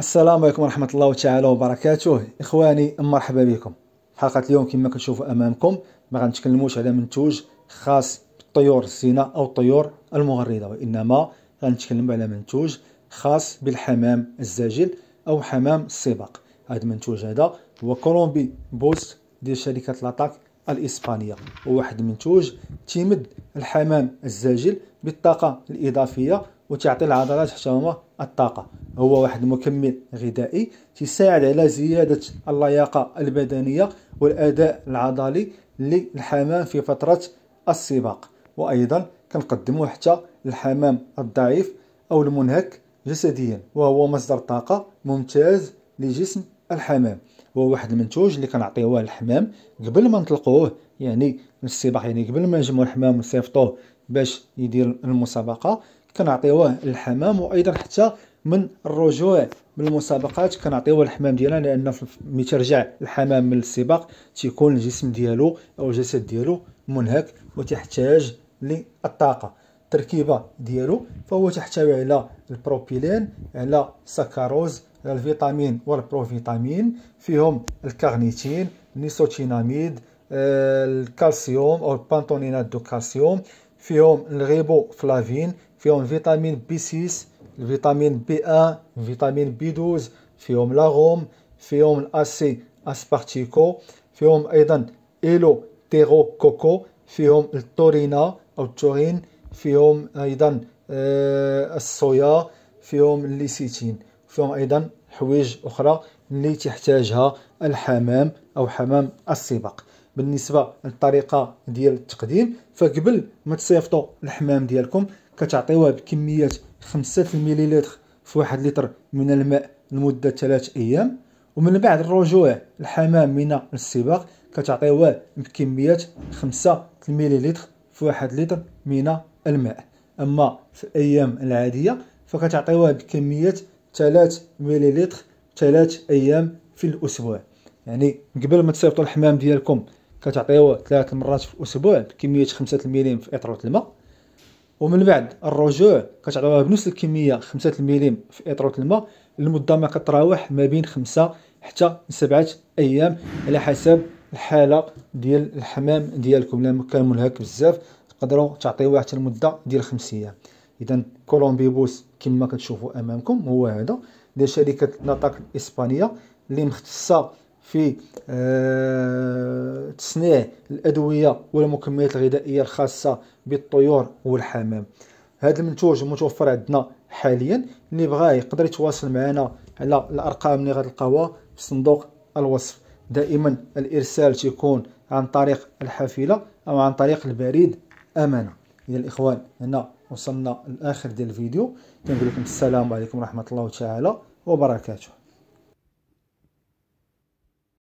السلام عليكم ورحمة الله تعالى وبركاته إخواني مرحبا بكم حلقة اليوم كما كتشوفوا أمامكم ما غنتكلموش على منتوج خاص بالطيور الزينة أو الطيور المغردة وإنما غنتكلم على منتوج خاص بالحمام الزاجل أو حمام السباق هذا المنتوج هذا هو كولومبي بوست ديال شركة لاطاك الإسبانية وواحد المنتوج تيمد الحمام الزاجل بالطاقة الإضافية وتعطي العضلات حتى هما الطاقه هو واحد المكمل غذائي تساعد على زياده اللياقه البدنيه والاداء العضلي للحمام في فتره السباق وايضا كنقدموا حتى الحمام الضعيف او المنهك جسديا وهو مصدر طاقه ممتاز لجسم الحمام هو واحد المنتوج اللي كنعطيوه للحمام قبل ما نطلقوه يعني السباق يعني قبل ما نجمعوا الحمام ونصيفطوه باش يدير المسابقه كنعطيوه للحمام وايضا حتى من الرجوع من المسابقات كنعطيوه الحمام ديالنا لان ملي ترجع الحمام من السباق تيكون الجسم ديالو او الجسد ديالو منهك وتحتاج للطاقه التركيبه ديالو فهو تحتوي على البروبيلين على سكروز على الفيتامين والبروفيتامين فيهم الكارنيتين النيسوتيناميد آه، الكالسيوم او البانتونينات دو كالسيوم فيهم فلافين فيهم فيتامين بي 6 الفيتامين بي 1 فيتامين بي 12 فيهم لاغوم فيهم الاسي اسبارتيكو فيهم ايضا ايلو تيرو كوكو فيهم التورينا او التورين فيهم ايضا آه، الصويا فيهم الليسيتين فيهم ايضا حوايج اخرى اللي تحتاجها الحمام او حمام السباق بالنسبه للطريقه ديال التقديم فقبل ما تصيفطوا الحمام ديالكم كتعطيوه بكميه 5 المليلتر في واحد لتر من الماء لمده 3 ايام ومن بعد الرجوع الحمام من السباق كتعطيوه بكميه 5 المليلتر في واحد لتر من الماء اما في الايام العاديه فكتعطيوه بكميه 3 مليلتر 3 ايام في الاسبوع يعني قبل ما تصيفطوا الحمام ديالكم كتعطيوه ثلاث مرات في الاسبوع بكميه 5 مليم في اطره الماء ومن بعد الرجوع كتعطيوها بنفس الكميه 5 مليم في اطره الماء المده ما كتراوح ما بين 5 حتى 7 ايام على حسب الحاله ديال الحمام ديالكم لان كان ملهك بزاف تقدروا تعطيوه حتى المده ديال 5 ايام اذا كولومبيبوس كما كتشوفوا امامكم هو هذا ديال شركه نطاق الاسبانيه اللي مختصه في آه، تصنيع الأدوية والمكملات الغذائية الخاصة بالطيور والحمام هذا المنتوج متوفر عندنا حاليا اللي بغاه يقدر يتواصل معنا على الأرقام اللي غتلقاوها في صندوق الوصف دائما الإرسال تيكون عن طريق الحافلة أو عن طريق البريد أمانة يا الإخوان هنا وصلنا لآخر ديال الفيديو كنقول لكم السلام عليكم ورحمة الله تعالى وبركاته